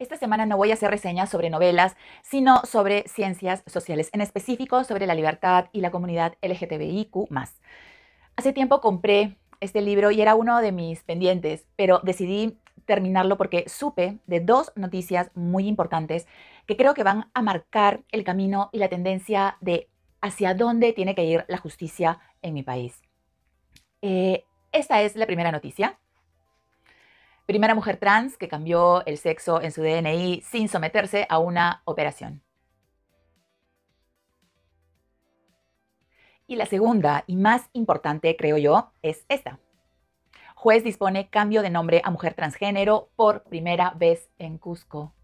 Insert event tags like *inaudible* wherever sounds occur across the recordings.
Esta semana no voy a hacer reseñas sobre novelas, sino sobre ciencias sociales, en específico sobre la libertad y la comunidad LGTBIQ. Hace tiempo compré este libro y era uno de mis pendientes, pero decidí terminarlo porque supe de dos noticias muy importantes que creo que van a marcar el camino y la tendencia de hacia dónde tiene que ir la justicia en mi país. Eh, esta es la primera noticia. Primera mujer trans que cambió el sexo en su DNI sin someterse a una operación. Y la segunda y más importante, creo yo, es esta. Juez dispone cambio de nombre a mujer transgénero por primera vez en Cusco.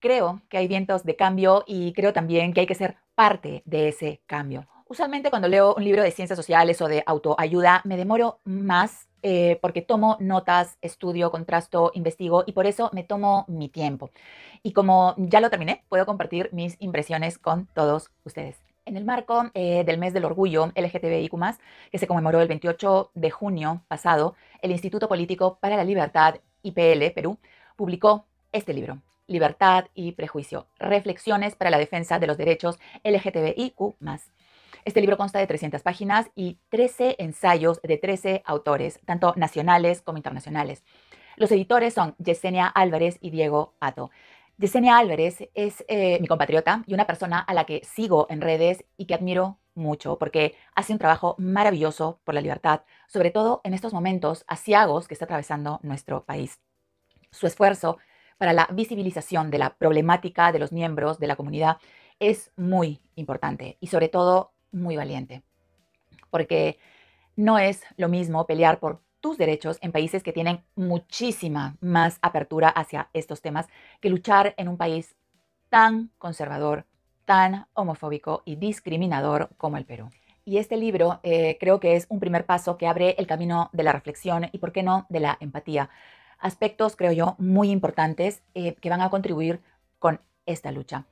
Creo que hay vientos de cambio y creo también que hay que ser parte de ese cambio. Usualmente cuando leo un libro de ciencias sociales o de autoayuda, me demoro más eh, porque tomo notas, estudio, contrasto, investigo y por eso me tomo mi tiempo. Y como ya lo terminé, puedo compartir mis impresiones con todos ustedes. En el marco eh, del mes del orgullo LGTBIQ, que se conmemoró el 28 de junio pasado, el Instituto Político para la Libertad, IPL Perú, publicó este libro, Libertad y Prejuicio, Reflexiones para la Defensa de los Derechos LGTBIQ. Este libro consta de 300 páginas y 13 ensayos de 13 autores, tanto nacionales como internacionales. Los editores son Yesenia Álvarez y Diego Ato. Yesenia Álvarez es eh, mi compatriota y una persona a la que sigo en redes y que admiro mucho porque hace un trabajo maravilloso por la libertad, sobre todo en estos momentos asiagos que está atravesando nuestro país. Su esfuerzo para la visibilización de la problemática de los miembros de la comunidad es muy importante y sobre todo muy valiente, porque no es lo mismo pelear por tus derechos en países que tienen muchísima más apertura hacia estos temas que luchar en un país tan conservador, tan homofóbico y discriminador como el Perú. Y este libro eh, creo que es un primer paso que abre el camino de la reflexión y, por qué no, de la empatía. Aspectos, creo yo, muy importantes eh, que van a contribuir con esta lucha.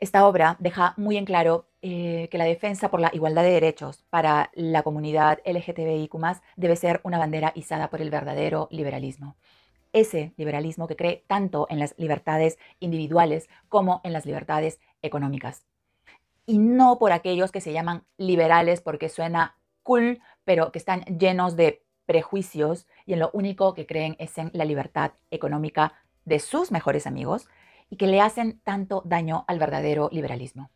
Esta obra deja muy en claro eh, que la defensa por la igualdad de derechos para la comunidad LGTBIQ debe ser una bandera izada por el verdadero liberalismo. Ese liberalismo que cree tanto en las libertades individuales como en las libertades económicas. Y no por aquellos que se llaman liberales porque suena cool, pero que están llenos de prejuicios y en lo único que creen es en la libertad económica de sus mejores amigos y que le hacen tanto daño al verdadero liberalismo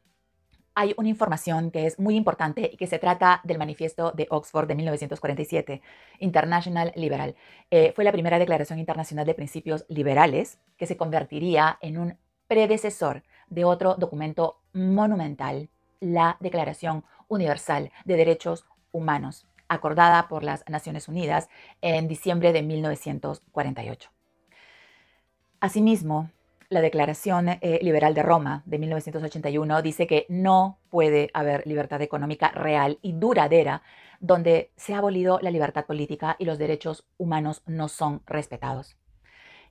hay una información que es muy importante y que se trata del manifiesto de Oxford de 1947, International Liberal. Eh, fue la primera declaración internacional de principios liberales que se convertiría en un predecesor de otro documento monumental, la Declaración Universal de Derechos Humanos, acordada por las Naciones Unidas en diciembre de 1948. Asimismo, la Declaración eh, Liberal de Roma de 1981 dice que no puede haber libertad económica real y duradera donde se ha abolido la libertad política y los derechos humanos no son respetados.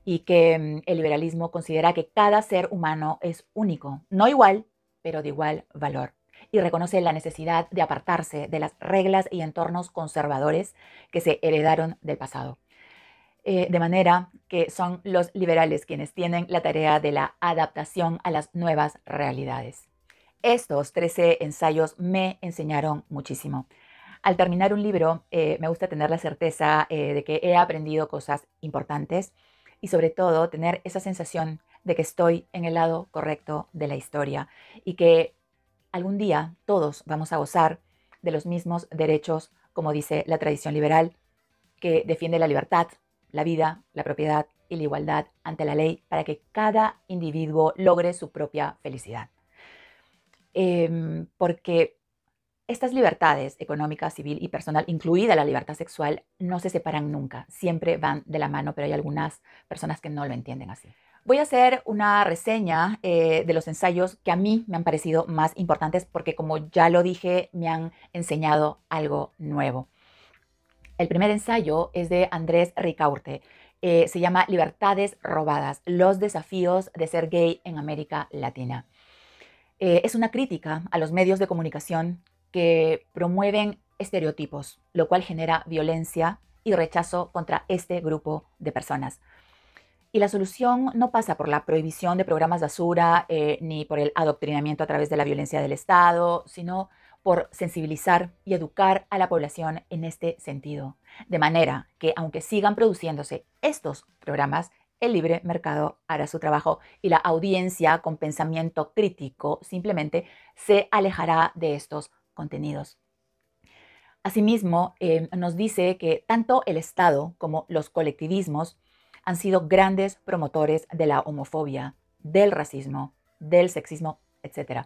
Y que mm, el liberalismo considera que cada ser humano es único, no igual, pero de igual valor. Y reconoce la necesidad de apartarse de las reglas y entornos conservadores que se heredaron del pasado. Eh, de manera que son los liberales quienes tienen la tarea de la adaptación a las nuevas realidades. Estos 13 ensayos me enseñaron muchísimo. Al terminar un libro, eh, me gusta tener la certeza eh, de que he aprendido cosas importantes y sobre todo tener esa sensación de que estoy en el lado correcto de la historia y que algún día todos vamos a gozar de los mismos derechos, como dice la tradición liberal, que defiende la libertad, la vida, la propiedad y la igualdad ante la ley para que cada individuo logre su propia felicidad. Em, porque estas libertades económica, civil y personal, incluida la libertad sexual, no se separan nunca, siempre van de la mano, pero hay algunas personas que no lo entienden así. Voy a hacer una reseña eh, de los ensayos que a mí me han parecido más importantes porque, como ya lo dije, me han enseñado algo nuevo. El primer ensayo es de Andrés Ricaurte. Eh, se llama Libertades Robadas, los desafíos de ser gay en América Latina. Eh, es una crítica a los medios de comunicación que promueven estereotipos, lo cual genera violencia y rechazo contra este grupo de personas. Y la solución no pasa por la prohibición de programas basura eh, ni por el adoctrinamiento a través de la violencia del Estado, sino por sensibilizar y educar a la población en este sentido, de manera que aunque sigan produciéndose estos programas, el libre mercado hará su trabajo y la audiencia con pensamiento crítico simplemente se alejará de estos contenidos. Asimismo, eh, nos dice que tanto el Estado como los colectivismos han sido grandes promotores de la homofobia, del racismo, del sexismo, etc.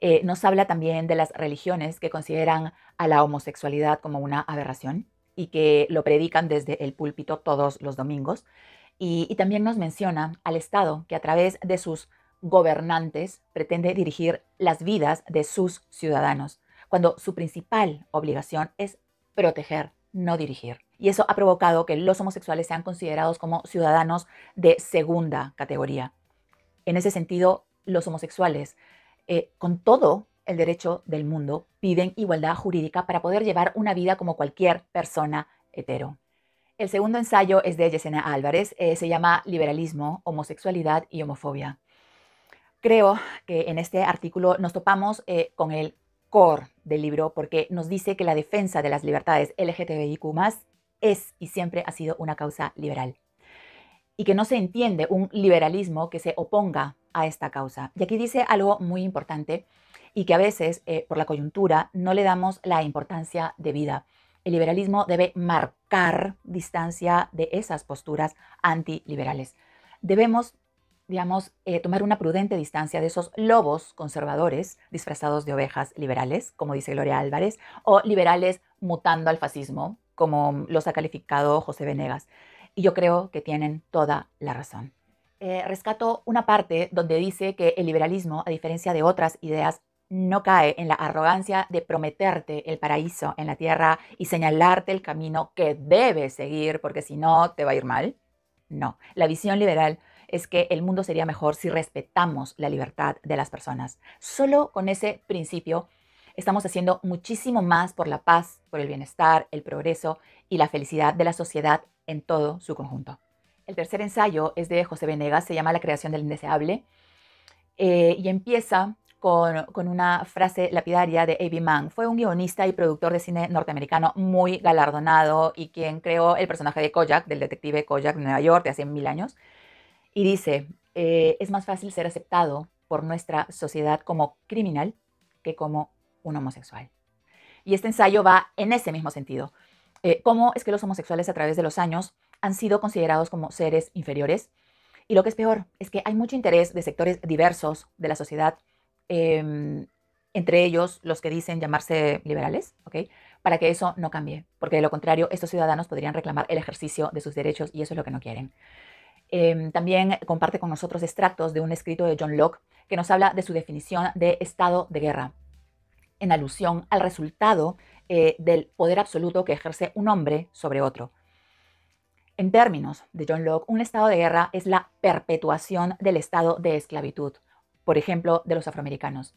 Eh, nos habla también de las religiones que consideran a la homosexualidad como una aberración y que lo predican desde el púlpito todos los domingos. y también nos menciona al Estado que a través de sus gobernantes pretende dirigir las vidas de sus ciudadanos, cuando su principal obligación es proteger, no dirigir. Y eso ha provocado que los homosexuales sean considerados como ciudadanos de segunda categoría. En ese sentido, los homosexuales eh, con todo el derecho del mundo, piden igualdad jurídica para poder llevar una vida como cualquier persona hetero. El segundo ensayo es de Yesenia Álvarez, eh, se llama Liberalismo, Homosexualidad y Homofobia. Creo que en este artículo nos topamos eh, con el core del libro porque nos dice que la defensa de las libertades LGTBIQ es y siempre ha sido una causa liberal y que no se entiende un liberalismo que se oponga a esta causa. Y aquí dice algo muy importante y que a veces, eh, por la coyuntura, no le damos la importancia debida. El liberalismo debe marcar distancia de esas posturas antiliberales. Debemos, digamos, eh, tomar una prudente distancia de esos lobos conservadores disfrazados de ovejas liberales, como dice Gloria Álvarez, o liberales mutando al fascismo, como los ha calificado José Venegas. Y yo creo que tienen toda la razón. Eh, rescato una parte donde dice que el liberalismo, a diferencia de otras ideas, no cae en la arrogancia de prometerte el paraíso en la tierra y señalarte el camino que debes seguir, porque si no te va a ir mal. No, la visión liberal es que el mundo sería mejor si respetamos la libertad de las personas. Solo con ese principio estamos haciendo muchísimo más por la paz, por el bienestar, el progreso y la felicidad de la sociedad en todo su conjunto. El tercer ensayo es de José Venegas, se llama La creación del indeseable, eh, y empieza con, una frase lapidaria de A.B. Mann. Fue un guionista y productor de cine norteamericano muy galardonado y quien creó el personaje de Kojak, del detective Kojak de Nueva York de hace mil años. Y dice, eh, es más fácil ser aceptado por nuestra sociedad como criminal que como un homosexual. Y este ensayo va en ese mismo sentido. Eh, cómo es que los homosexuales a través de los años han sido considerados como seres inferiores. Y lo que es peor es que hay mucho interés de sectores diversos de la sociedad, em, entre ellos los que dicen llamarse liberales, para que eso no cambie, porque de lo contrario estos ciudadanos podrían reclamar el ejercicio de sus derechos y eso es lo que no quieren. Em, también comparte con nosotros extractos de un escrito de John Locke que nos habla de su definición de estado de guerra, en alusión al resultado eh, del poder absoluto que ejerce un hombre sobre otro. En términos de John Locke, un estado de guerra es la perpetuación del estado de esclavitud, por ejemplo, de los afroamericanos.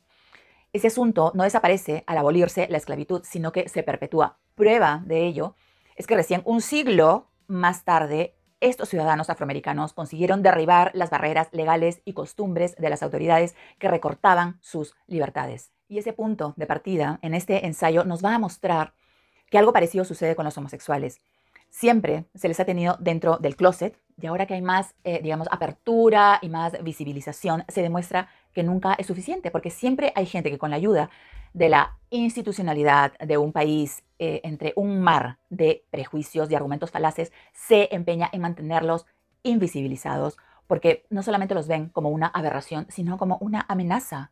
Ese asunto no desaparece al abolirse la esclavitud, sino que se perpetúa. Prueba de ello es que recién un siglo más tarde, estos ciudadanos afroamericanos consiguieron derribar las barreras legales y costumbres de las autoridades que recortaban sus libertades. Y ese punto de partida en este ensayo nos va a mostrar que algo parecido sucede con los homosexuales. Siempre se les ha tenido dentro del closet y ahora que hay más, eh, digamos, apertura y más visibilización, se demuestra que nunca es suficiente, porque siempre hay gente que con la ayuda de la institucionalidad de un país, eh, entre un mar de prejuicios y argumentos falaces, se empeña en mantenerlos invisibilizados, porque no solamente los ven como una aberración, sino como una amenaza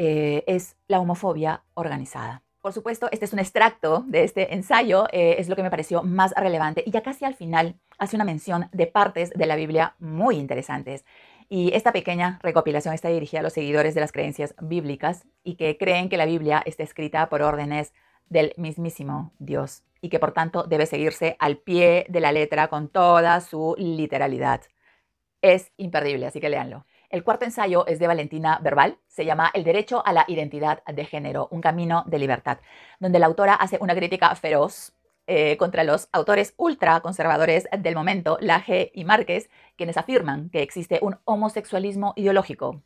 eh, es la homofobia organizada. Por supuesto, este es un extracto de este ensayo, eh, es lo que me pareció más relevante. Y ya casi al final hace una mención de partes de la Biblia muy interesantes. Y esta pequeña recopilación está dirigida a los seguidores de las creencias bíblicas y que creen que la Biblia está escrita por órdenes del mismísimo Dios y que por tanto debe seguirse al pie de la letra con toda su literalidad. Es imperdible, así que léanlo. El cuarto ensayo es de Valentina Verbal, se llama El derecho a la identidad de género, un camino de libertad, donde la autora hace una crítica feroz eh, contra los autores ultraconservadores del momento, Laje y Márquez, quienes afirman que existe un homosexualismo ideológico.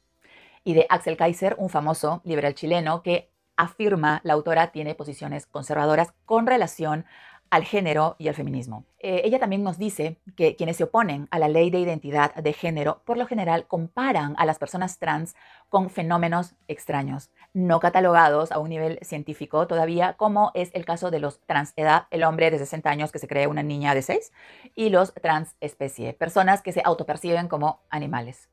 Y de Axel Kaiser, un famoso liberal chileno que afirma la autora tiene posiciones conservadoras con relación al género y al feminismo. Eh, ella también nos dice que quienes se oponen a la ley de identidad de género por lo general comparan a las personas trans con fenómenos extraños, no catalogados a un nivel científico todavía, como es el caso de los trans transedad, el hombre de 60 años que se cree una niña de 6, y los trans especie, personas que se autoperciben como animales.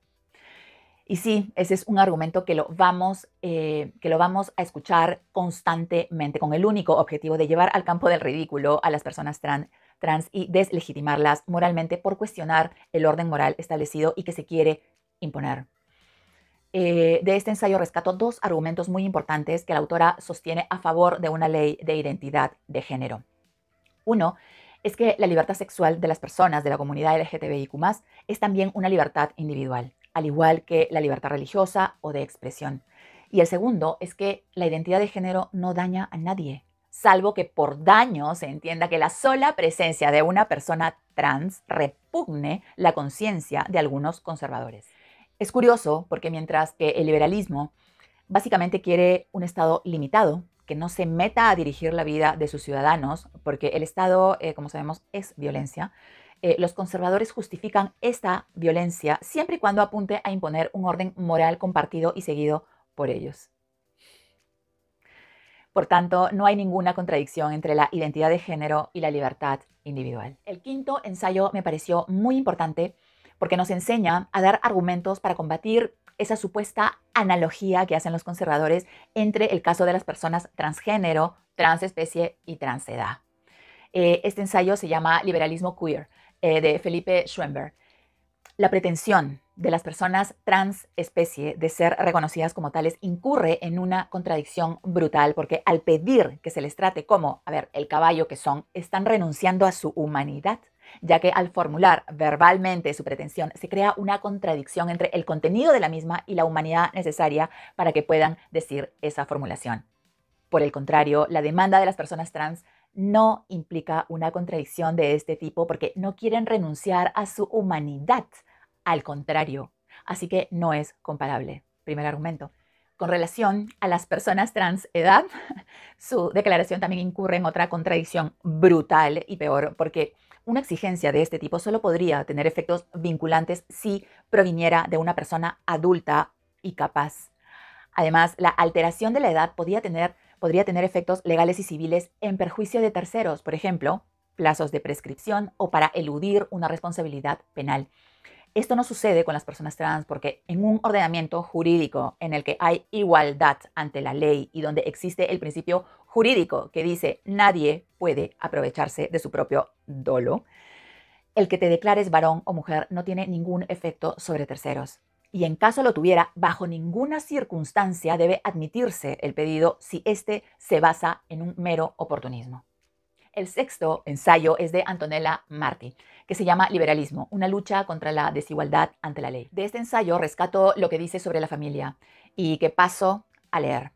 Y sí, ese es un argumento que lo vamos, eh, que lo vamos a escuchar constantemente con el único objetivo de llevar al campo del ridículo a las personas trans, y deslegitimarlas moralmente por cuestionar el orden moral establecido y que se quiere imponer. Eh, de este ensayo rescato dos argumentos muy importantes que la autora sostiene a favor de una ley de identidad de género. Uno, es que la libertad sexual de las personas de la comunidad LGTBIQ es también una libertad individual al igual que la libertad religiosa o de expresión. Y el segundo es que la identidad de género no daña a nadie, salvo que por daño se entienda que la sola presencia de una persona trans repugne la conciencia de algunos conservadores. Es curioso porque mientras que el liberalismo básicamente quiere un Estado limitado, que no se meta a dirigir la vida de sus ciudadanos, porque el Estado, eh, como sabemos, es violencia, eh, los conservadores justifican esta violencia siempre y cuando apunte a imponer un orden moral compartido y seguido por ellos. Por tanto, no hay ninguna contradicción entre la identidad de género y la libertad individual. El quinto ensayo me pareció muy importante porque nos enseña a dar argumentos para combatir esa supuesta analogía que hacen los conservadores entre el caso de las personas transgénero, transespecie y transedad. Eh, este ensayo se llama Liberalismo Queer eh, de Felipe Schwember, La pretensión de las personas trans especie de ser reconocidas como tales incurre en una contradicción brutal porque al pedir que se les trate como, a ver, el caballo que son, están renunciando a su humanidad ya que al formular verbalmente su pretensión se crea una contradicción entre el contenido de la misma y la humanidad necesaria para que puedan decir esa formulación. Por el contrario, la demanda de las personas trans no implica una contradicción de este tipo porque no quieren renunciar a su humanidad. Al contrario, así que no es comparable. Primer argumento. Con relación a las personas trans edad, *laughs* su declaración también incurre en otra contradicción brutal y peor, porque una exigencia de este tipo solo podría tener efectos vinculantes si proviniera de una persona adulta y capaz. Además, la alteración de la edad podía tener podría tener efectos legales y civiles en perjuicio de terceros, por ejemplo, plazos de prescripción o para eludir una responsabilidad penal. Esto no sucede con las personas trans porque en un ordenamiento jurídico en el que hay igualdad ante la ley y donde existe el principio jurídico que dice nadie puede aprovecharse de su propio dolo, el que te declares varón o mujer no tiene ningún efecto sobre terceros y en caso lo tuviera, bajo ninguna circunstancia debe admitirse el pedido si éste se basa en un mero oportunismo. El sexto ensayo es de Antonella Marti, que se llama Liberalismo, una lucha contra la desigualdad ante la ley. De este ensayo rescato lo que dice sobre la familia y que paso a leer.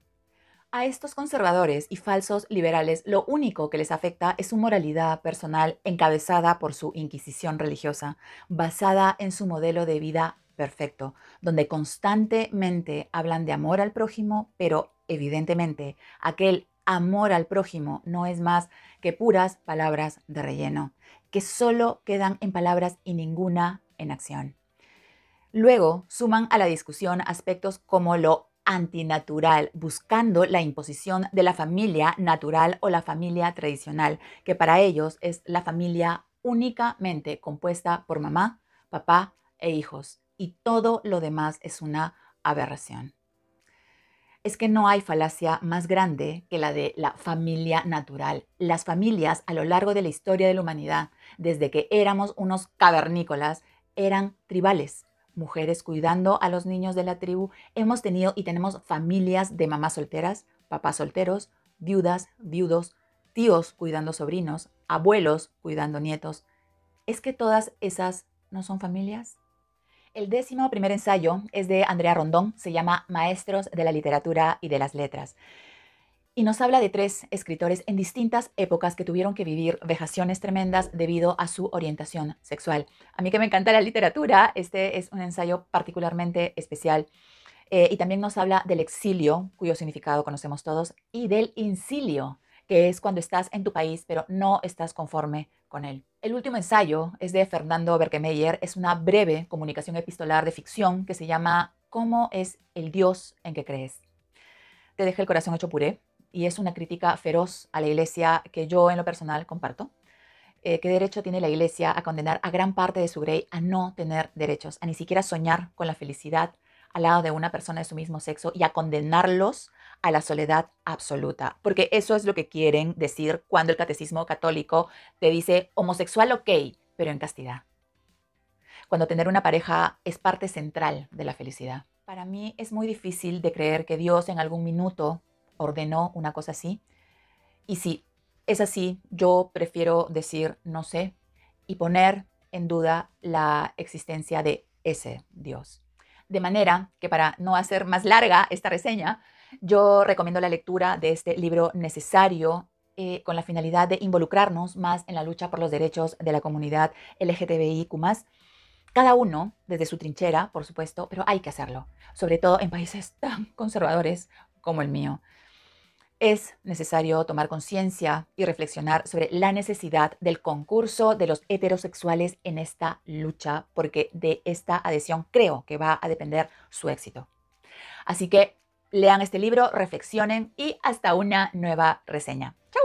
A estos conservadores y falsos liberales lo único que les afecta es su moralidad personal encabezada por su inquisición religiosa, basada en su modelo de vida perfecto, donde constantemente hablan de amor al prójimo, pero evidentemente aquel amor al prójimo no es más que puras palabras de relleno, que solo quedan en palabras y ninguna en acción. Luego suman a la discusión aspectos como lo antinatural, buscando la imposición de la familia natural o la familia tradicional, que para ellos es la familia únicamente compuesta por mamá, papá e hijos, y todo lo demás es una aberración. Es que no hay falacia más grande que la de la familia natural. Las familias a lo largo de la historia de la humanidad, desde que éramos unos cavernícolas, eran tribales. Mujeres cuidando a los niños de la tribu, hemos tenido y tenemos familias de mamás solteras, papás solteros, viudas, viudos, tíos cuidando sobrinos, abuelos cuidando nietos. ¿Es que todas esas no son familias? El décimo primer ensayo es de Andrea Rondón, se llama Maestros de la Literatura y de las Letras. Y nos habla de tres escritores en distintas épocas que tuvieron que vivir vejaciones tremendas debido a su orientación sexual. A mí que me encanta la literatura, este es un ensayo particularmente especial. Eh, y también nos habla del exilio, cuyo significado conocemos todos, y del incilio, que es cuando estás en tu país pero no estás conforme con él. El último ensayo es de Fernando Berkemeyer, es una breve comunicación epistolar de ficción que se llama ¿Cómo es el Dios en que crees? Te deja el corazón hecho puré y es una crítica feroz a la iglesia que yo en lo personal comparto. Eh, ¿Qué derecho tiene la iglesia a condenar a gran parte de su grey a no tener derechos, a ni siquiera soñar con la felicidad al lado de una persona de su mismo sexo y a condenarlos a la soledad absoluta, porque eso es lo que quieren decir cuando el catecismo católico te dice homosexual ok, pero en castidad. Cuando tener una pareja es parte central de la felicidad. Para mí es muy difícil de creer que Dios en algún minuto ordenó una cosa así. Y si es así, yo prefiero decir no sé y poner en duda la existencia de ese Dios. De manera que para no hacer más larga esta reseña, yo recomiendo la lectura de este libro necesario eh, con la finalidad de involucrarnos más en la lucha por los derechos de la comunidad LGTBIQ cada uno desde su trinchera, por supuesto, pero hay que hacerlo, sobre todo en países *laughs* tan conservadores como el mío. Es necesario tomar conciencia y reflexionar sobre la necesidad del concurso de los heterosexuales en esta lucha, porque de esta adhesión creo que va a depender su éxito. Así que Lean este libro, reflexionen y hasta una nueva reseña. ¡Chao!